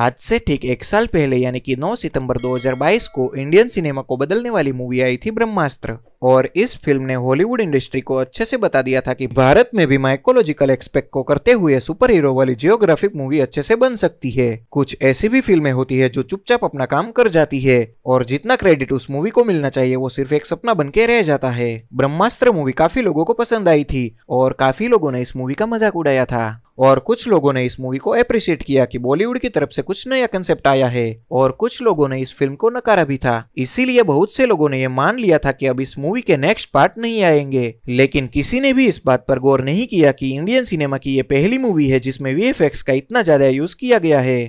आज से ठीक एक साल पहले यानी कि 9 सितंबर 2022 को इंडियन सिनेमा को बदलने वाली मूवी आई थी ब्रह्मास्त्र और इस फिल्म ने हॉलीवुड इंडस्ट्री को अच्छे से बता दिया था कि भारत में भी माइकोलॉजिकल एक्सपेक्ट को करते हुए सुपर हीरो वाली जियोग्राफिक मूवी अच्छे से बन सकती है कुछ ऐसी भी फिल्में होती है जो चुपचाप अपना काम कर जाती है और जितना क्रेडिट उस मूवी को मिलना चाहिए वो सिर्फ एक सपना बन के रह जाता है ब्रह्मास्त्र मूवी काफी लोगों को पसंद आई थी और काफी लोगों ने इस मूवी का मजाक उड़ाया था और कुछ लोगों ने इस मूवी को अप्रिशिएट किया कि बॉलीवुड की तरफ से कुछ नया कंसेप्ट आया है और कुछ लोगों ने इस फिल्म को नकारा भी था इसीलिए बहुत से लोगों ने यह मान लिया था कि अब इस मूवी के नेक्स्ट पार्ट नहीं आएंगे लेकिन किसी ने भी इस बात पर गौर नहीं किया कि इंडियन सिनेमा की यह पहली मूवी है जिसमें वी का इतना ज्यादा यूज किया गया है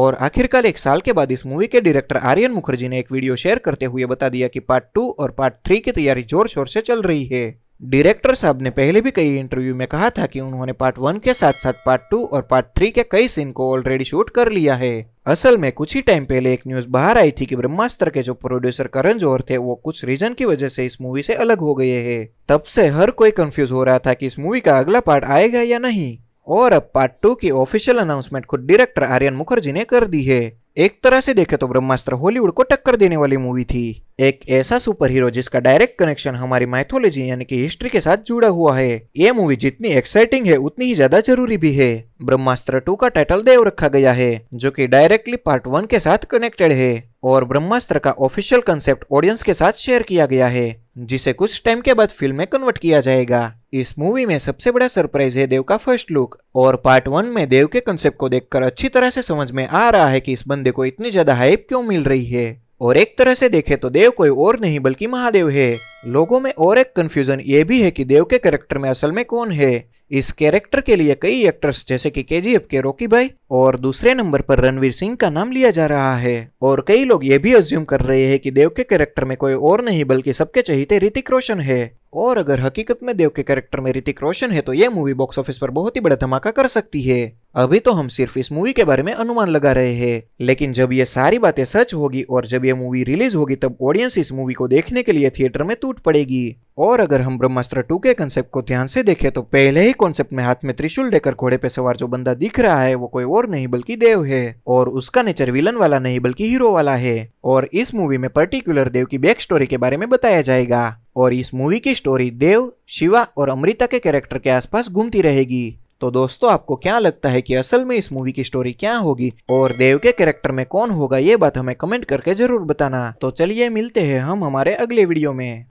और आखिरकार एक साल के बाद इस मूवी के डायरेक्टर आर्यन मुखर्जी ने एक वीडियो शेयर करते हुए बता दिया कि पार्ट टू और पार्ट थ्री की तैयारी जोर शोर से चल रही है डायरेक्टर साहब ने पहले भी कई इंटरव्यू में कहा था कि उन्होंने पार्ट वन के साथ साथ पार्ट टू और पार्ट थ्री के कई सीन को ऑलरेडी शूट कर लिया है असल में कुछ ही टाइम पहले एक न्यूज बाहर आई थी कि ब्रह्मास्त्र के जो प्रोड्यूसर करण जौहर थे वो कुछ रीजन की वजह से इस मूवी से अलग हो गए हैं तब से हर कोई कंफ्यूज हो रहा था कि इस मूवी का अगला पार्ट आएगा या नहीं और अब पार्ट टू की ऑफिशियल अनाउंसमेंट खुद डायरेक्टर आर्यन मुखर्जी ने कर दी है एक तरह से देखे तो ब्रह्मास्त्र हॉलीवुड को टक्कर देने वाली मूवी थी एक ऐसा सुपर हीरो जिसका डायरेक्ट कनेक्शन हमारी माइथोलॉजी यानी कि हिस्ट्री के साथ जुड़ा हुआ है ये मूवी जितनी एक्साइटिंग है उतनी ही ज्यादा जरूरी भी है ब्रह्मास्त्र टू का टाइटल देव रखा गया है जो कि डायरेक्टली पार्ट वन के साथ कनेक्टेड है और ब्रह्मास्त्र का ऑफिशियल कंसेप्ट ऑडियंस के साथ शेयर किया गया है जिसे कुछ टाइम के बाद फिल्म में कन्वर्ट किया जाएगा इस मूवी में सबसे बड़ा सरप्राइज है देव का फर्स्ट लुक और पार्ट वन में देव के कंसेप्ट को देखकर अच्छी तरह से समझ में आ रहा है कि इस बंदे को इतनी ज्यादा हाइप क्यों मिल रही है और एक तरह से देखे तो देव कोई और नहीं बल्कि महादेव है लोगों में और एक कंफ्यूजन ये भी है कि देव के कैरेक्टर में असल में कौन है इस कैरेक्टर के लिए कई एक्टर्स जैसे कि केजीएफ के रोकी भाई और दूसरे नंबर पर रणवीर सिंह का नाम लिया जा रहा है और कई लोग ये भी अज्यूम कर रहे हैं कि देव के कैरेक्टर में कोई और नहीं बल्कि सबके चाहते ऋतिक रोशन है और अगर हकीकत में देव के कैरेक्टर में ऋतिक रोशन है तो यह मूवी बॉक्स ऑफिस पर बहुत ही बड़ा धमाका कर सकती है अभी तो हम सिर्फ इस मूवी के बारे में अनुमान लगा रहे हैं लेकिन जब ये सारी बातें सच होगी और जब ये मूवी रिलीज होगी तब ऑडियंस इस मूवी को देखने के लिए थिएटर में टूट पड़ेगी और अगर हम ब्रह्मास्त्र टू के कंसेप्ट को ध्यान से देखें तो पहले ही कॉन्सेप्ट में हाथ में त्रिशूल लेकर घोड़े पे सवार जो बंदा दिख रहा है वो कोई और नहीं बल्कि देव है और उसका नेचर विलन वाला नहीं बल्कि हीरो वाला है और इस मूवी में पर्टिकुलर देव की बैक स्टोरी के बारे में बताया जाएगा और इस मूवी की स्टोरी देव शिवा और अमृता के कैरेक्टर के आसपास घूमती रहेगी तो दोस्तों आपको क्या लगता है कि असल में इस मूवी की स्टोरी क्या होगी और देव के कैरेक्टर में कौन होगा ये बात हमें कमेंट करके जरूर बताना तो चलिए मिलते हैं हम हमारे अगले वीडियो में